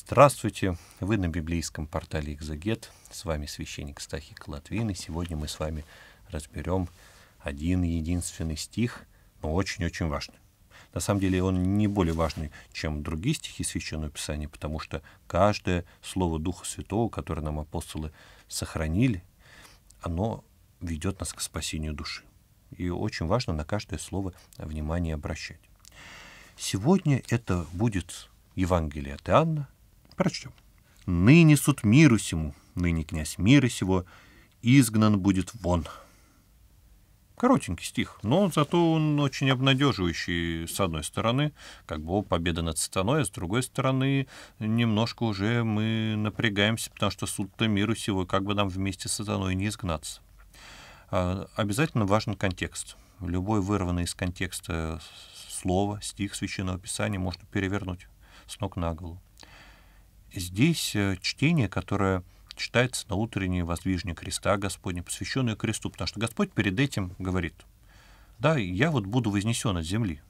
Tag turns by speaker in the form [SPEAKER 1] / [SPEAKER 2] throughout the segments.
[SPEAKER 1] Здравствуйте! Вы на библейском портале «Экзегет». С вами священник Стахи Клатвин, и сегодня мы с вами разберем один единственный стих, но очень-очень важный. На самом деле он не более важный, чем другие стихи Священного Писания, потому что каждое слово Духа Святого, которое нам апостолы сохранили, оно ведет нас к спасению души. И очень важно на каждое слово внимание обращать. Сегодня это будет Евангелие от Иоанна, Прочтем. «Ныне суд миру сему, ныне князь мира сего, изгнан будет вон». Коротенький стих, но зато он очень обнадеживающий с одной стороны, как бы победа над сатаной, а с другой стороны немножко уже мы напрягаемся, потому что суд-то миру сего, как бы нам вместе с сатаной не изгнаться. А, обязательно важен контекст. Любой вырванный из контекста слово, стих Священного Писания можно перевернуть с ног на голову. Здесь э, чтение, которое читается на утренней воздвижение креста Господня, посвященное кресту, потому что Господь перед этим говорит, да, я вот буду вознесен от земли.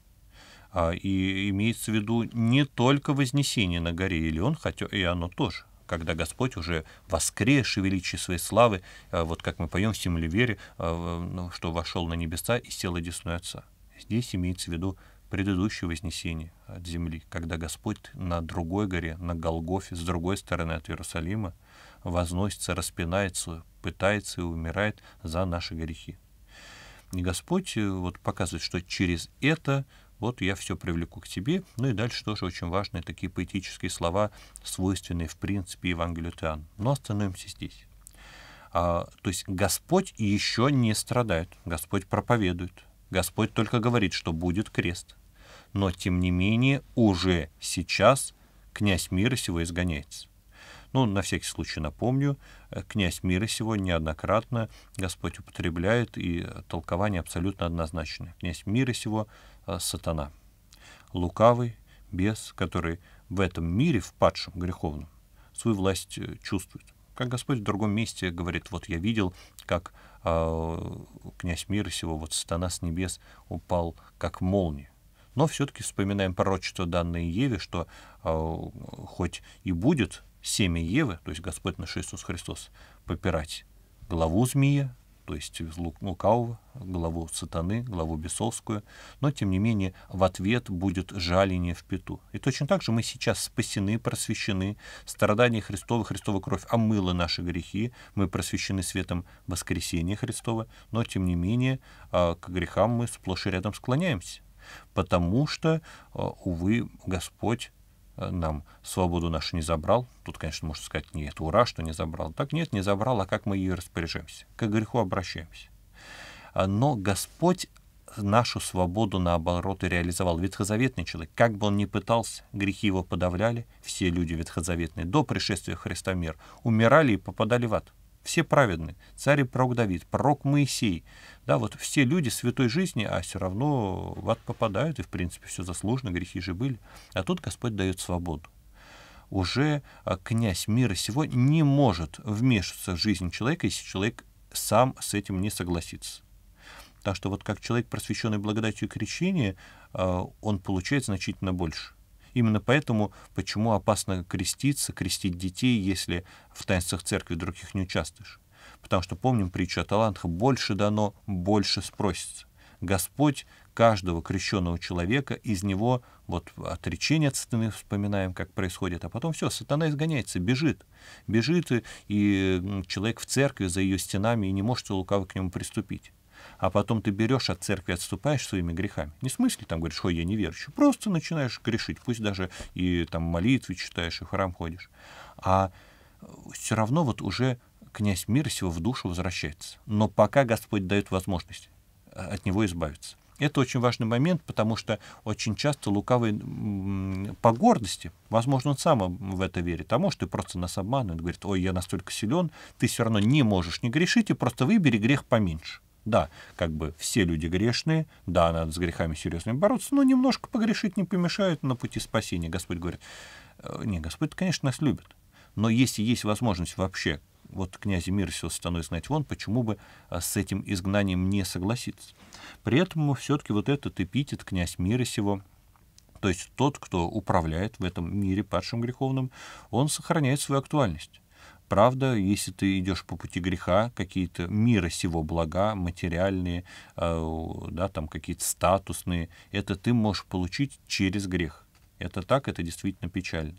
[SPEAKER 1] А, и имеется в виду не только вознесение на горе Илион, хотя и оно тоже, когда Господь уже воскресший величие своей славы, э, вот как мы поем в Симлевере, э, ну, что вошел на небеса и сел одесной Отца. Здесь имеется в виду предыдущее вознесение от земли, когда Господь на другой горе, на Голгофе, с другой стороны от Иерусалима, возносится, распинается, пытается и умирает за наши грехи. И Господь э, вот показывает, что через это вот я все привлеку к тебе. Ну и дальше тоже очень важные такие поэтические слова, свойственные в принципе Евангелию Теан. Но остановимся здесь. А, то есть Господь еще не страдает, Господь проповедует, Господь только говорит, что будет крест. Но, тем не менее, уже сейчас князь мира сего изгоняется. Ну, на всякий случай напомню, э, князь мира сего неоднократно Господь употребляет, и толкование абсолютно однозначное. Князь мира сего э, — сатана. Лукавый, бес, который в этом мире, в падшем, греховном, свою власть э, чувствует как Господь в другом месте говорит, вот я видел, как э, князь мира сего, вот сатана с небес упал, как молния. Но все-таки вспоминаем пророчество данное Еве, что э, хоть и будет семя Евы, то есть Господь наш Иисус Христос, попирать главу змея, то есть лукавого, главу сатаны, главу бесовскую, но, тем не менее, в ответ будет жаление в пету. И точно так же мы сейчас спасены, просвещены, страдания Христова, Христова кровь омыла наши грехи, мы просвещены светом воскресения Христова, но, тем не менее, а, к грехам мы сплошь и рядом склоняемся, потому что, а, увы, Господь Э, нам свободу нашу не забрал. Тут, конечно, можно сказать, нет, ура, что не забрал. Так нет, не забрал, а как мы ее распоряжаемся? К греху обращаемся. А, но Господь нашу свободу, наоборот, и реализовал. Ветхозаветный человек, как бы он ни пытался, грехи его подавляли, все люди ветхозаветные до пришествия Христа мир умирали и попадали в ад все праведны. Царь и пророк Давид, пророк Моисей. Да, вот все люди святой жизни, а все равно в ад попадают, и, в принципе, все заслуженно, грехи же были. А тут Господь дает свободу. Уже а, князь мира сего не может вмешиваться в жизнь человека, если человек сам с этим не согласится. Так что вот как человек, просвещенный благодатью крещения, а, он получает значительно больше. Именно поэтому, почему опасно креститься, крестить детей, если в таинствах церкви других не участвуешь. Потому что, помним притчу о талантах, больше дано, больше спросится. Господь каждого крещенного человека, из него вот отречение от сатаны вспоминаем, как происходит, а потом все, сатана изгоняется, бежит. Бежит, и, и человек в церкви за ее стенами и не может лукаво к нему приступить а потом ты берешь от церкви, отступаешь своими грехами. Не в смысле там говоришь, ой, я не верующий. Просто начинаешь грешить, пусть даже и там молитвы читаешь, и в храм ходишь. А э, все равно вот уже князь мира сего в душу возвращается. Но пока Господь дает возможность э, от него избавиться. Это очень важный момент, потому что очень часто лукавый по гордости, возможно, он сам в это верит, а может и просто нас обманывает, говорит, ой, я настолько силен, ты все равно не можешь не грешить, и просто выбери грех поменьше. Да, как бы все люди грешные, да, надо с грехами серьезными бороться, но немножко погрешить не помешает на пути спасения. Господь говорит, «Э, не, Господь, конечно, нас любит, но если есть возможность вообще, вот князь мира сего становится знать вон, почему бы э, с этим изгнанием не согласиться. При этом все-таки вот этот эпитет «князь мира сего», то есть тот, кто управляет в этом мире падшим греховным, он сохраняет свою актуальность. Правда, если ты идешь по пути греха, какие-то мира сего блага, материальные, э, да, там какие-то статусные, это ты можешь получить через грех. Это так, это действительно печально.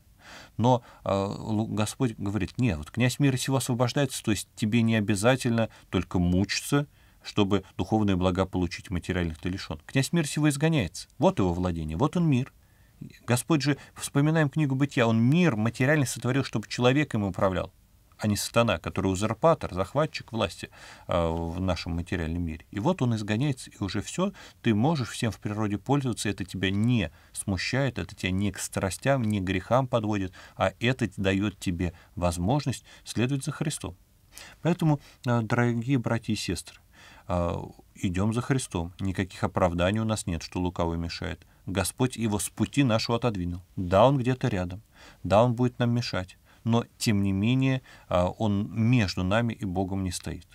[SPEAKER 1] Но э, Господь говорит, нет, вот князь мира сего освобождается, то есть тебе не обязательно только мучиться, чтобы духовные блага получить, материальных ты лишен. Князь мира сего изгоняется. Вот его владение, вот он мир. Господь же, вспоминаем книгу «Бытия», он мир материальный сотворил, чтобы человек им управлял а не сатана, который узурпатор, захватчик власти а, в нашем материальном мире. И вот он изгоняется, и уже все, ты можешь всем в природе пользоваться, это тебя не смущает, это тебя не к страстям, не к грехам подводит, а это дает тебе возможность следовать за Христом. Поэтому, а, дорогие братья и сестры, а, идем за Христом, никаких оправданий у нас нет, что лукавый мешает. Господь его с пути нашего отодвинул. Да, он где-то рядом. Да, он будет нам мешать но тем не менее а, он между нами и Богом не стоит.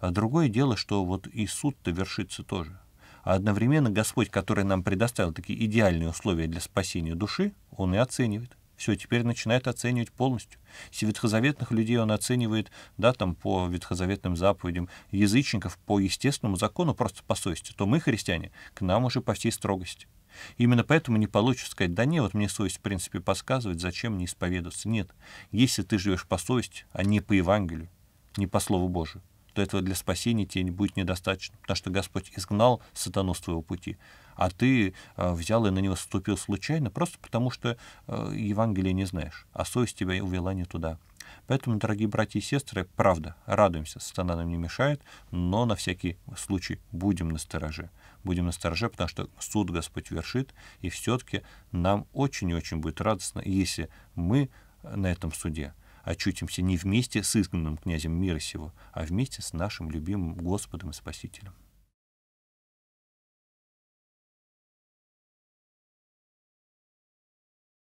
[SPEAKER 1] А, другое дело, что вот и суд-то вершится тоже. А одновременно Господь, который нам предоставил такие идеальные условия для спасения души, Он и оценивает. Все, теперь начинает оценивать полностью. Все ветхозаветных людей он оценивает, да, там, по ветхозаветным заповедям, язычников по естественному закону, просто по совести, то мы, христиане, к нам уже по всей строгости. Именно поэтому не получится сказать, да нет, вот мне совесть, в принципе, подсказывает, зачем мне исповедоваться. Нет, если ты живешь по совести, а не по Евангелию, не по Слову Божию, то этого для спасения тебе не будет недостаточно, потому что Господь изгнал сатану с твоего пути, а ты э, взял и на него ступил случайно, просто потому что э, Евангелие не знаешь, а совесть тебя увела не туда. Поэтому, дорогие братья и сестры, правда, радуемся, сатана нам не мешает, но на всякий случай будем настороже. Будем настороже, потому что суд Господь вершит, и все-таки нам очень и очень будет радостно, если мы на этом суде очутимся не вместе с изгнанным князем мира сего, а вместе с нашим любимым Господом и Спасителем.